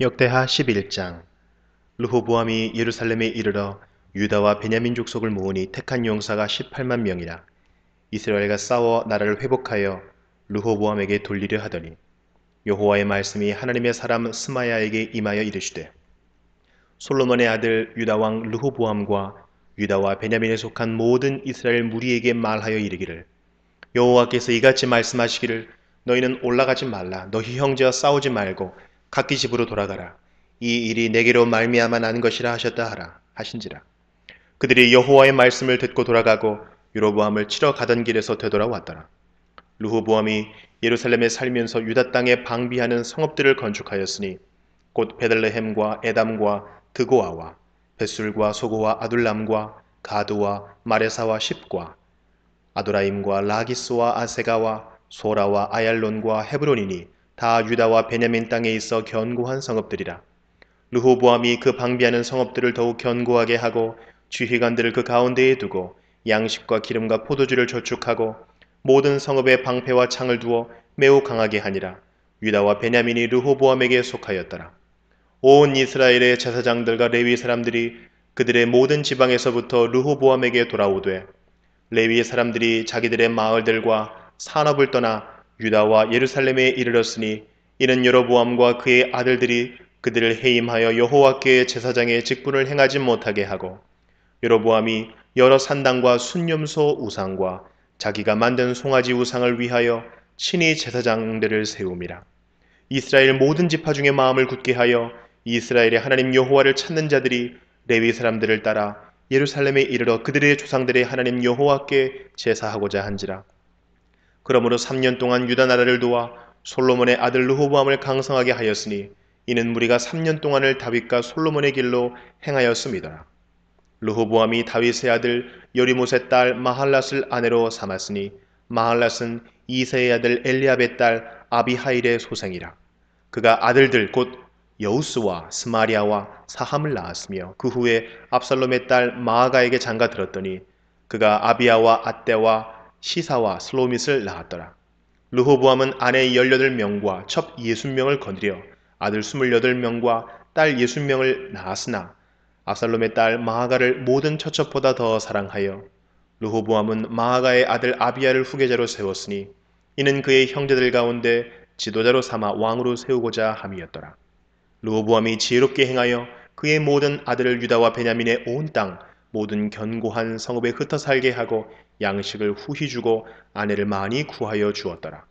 역대하 11장 르호보암이 예루살렘에 이르러 유다와 베냐민 족속을 모으니 택한 용사가 18만 명이라 이스라엘과 싸워 나라를 회복하여 르호보암에게 돌리려 하더니 여호와의 말씀이 하나님의 사람 스마야에게 임하여 이르시되 솔로몬의 아들 유다 왕 르호보암과 유다와 베냐민에 속한 모든 이스라엘 무리에게 말하여 이르기를 여호와께서 이같이 말씀하시기를 너희는 올라가지 말라 너희 형제와 싸우지 말고 각기 집으로 돌아가라. 이 일이 내게로 말미암아 난 것이라 하셨다 하라 하신지라. 그들이 여호와의 말씀을 듣고 돌아가고 유로보암을 치러 가던 길에서 되돌아왔더라. 루호보암이 예루살렘에 살면서 유다 땅에 방비하는 성읍들을 건축하였으니 곧 베들레헴과 에담과 드고아와 베술과 소고와 아둘람과 가드와 마레사와 십과 아도라임과 라기스와 아세가와 소라와 아얄론과 헤브론이니 다 유다와 베냐민 땅에 있어 견고한 성읍들이라. 르호보암이 그 방비하는 성읍들을 더욱 견고하게 하고 주휘관들을 그 가운데에 두고 양식과 기름과 포도주를 저축하고 모든 성읍에 방패와 창을 두어 매우 강하게 하니라. 유다와 베냐민이 르호보암에게 속하였더라. 온 이스라엘의 제사장들과 레위 사람들이 그들의 모든 지방에서부터 르호보암에게 돌아오되 레위 사람들이 자기들의 마을들과 산업을 떠나 유다와 예루살렘에 이르렀으니 이는 여로보암과 그의 아들들이 그들을 해임하여 여호와께 제사장의 직분을 행하지 못하게 하고 여로보암이 여러 산당과 순염소 우상과 자기가 만든 송아지 우상을 위하여 친히 제사장들을 세우미라. 이스라엘 모든 지파 중에 마음을 굳게 하여 이스라엘의 하나님 여호와를 찾는 자들이 레위 사람들을 따라 예루살렘에 이르러 그들의 조상들의 하나님 여호와께 제사하고자 한지라. 그러므로 3년 동안 유다 나라를 도와 솔로몬의 아들 르호보암을 강성하게 하였으니 이는 무리가 3년 동안을 다윗과 솔로몬의 길로 행하였습니다. 르호보암이 다윗의 아들 여리못의 딸 마할랏을 아내로 삼았으니 마할랏은 이세의 아들 엘리압의 딸 아비하일의 소생이라. 그가 아들들 곧 여우스와 스마리아와 사함을 낳았으며 그 후에 압살롬의 딸 마아가에게 장가들었더니 그가 아비아와 아떼와 시사와 슬로밋을 낳았더라. 르호보암은 아내 18명과 첩 60명을 거느려 아들 28명과 딸 60명을 낳았으나 압살롬의 딸 마하가를 모든 처첩보다 더 사랑하여 르호보암은 마하가의 아들 아비야를 후계자로 세웠으니 이는 그의 형제들 가운데 지도자로 삼아 왕으로 세우고자 함이었더라. 르호보암이 지혜롭게 행하여 그의 모든 아들을 유다와 베냐민의 온땅 모든 견고한 성읍에 흩어 살게 하고 양식을 후히 주고 아내를 많이 구하여 주었더라.